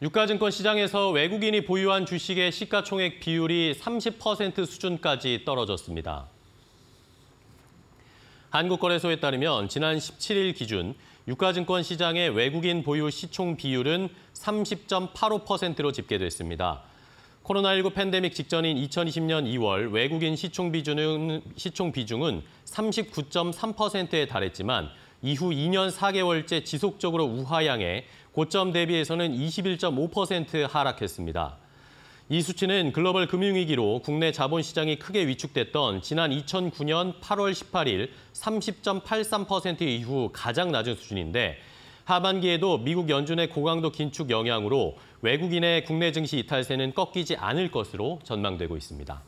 유가증권 시장에서 외국인이 보유한 주식의 시가총액 비율이 30% 수준까지 떨어졌습니다. 한국거래소에 따르면 지난 17일 기준 유가증권 시장의 외국인 보유 시총 비율은 30.85%로 집계됐습니다. 코로나19 팬데믹 직전인 2020년 2월 외국인 시총 비중은, 시총 비중은 39.3%에 달했지만 이후 2년 4개월째 지속적으로 우하향해 고점 대비해서는 21.5% 하락했습니다. 이 수치는 글로벌 금융위기로 국내 자본시장이 크게 위축됐던 지난 2009년 8월 18일 30.83% 이후 가장 낮은 수준인데 하반기에도 미국 연준의 고강도 긴축 영향으로 외국인의 국내 증시 이탈세는 꺾이지 않을 것으로 전망되고 있습니다.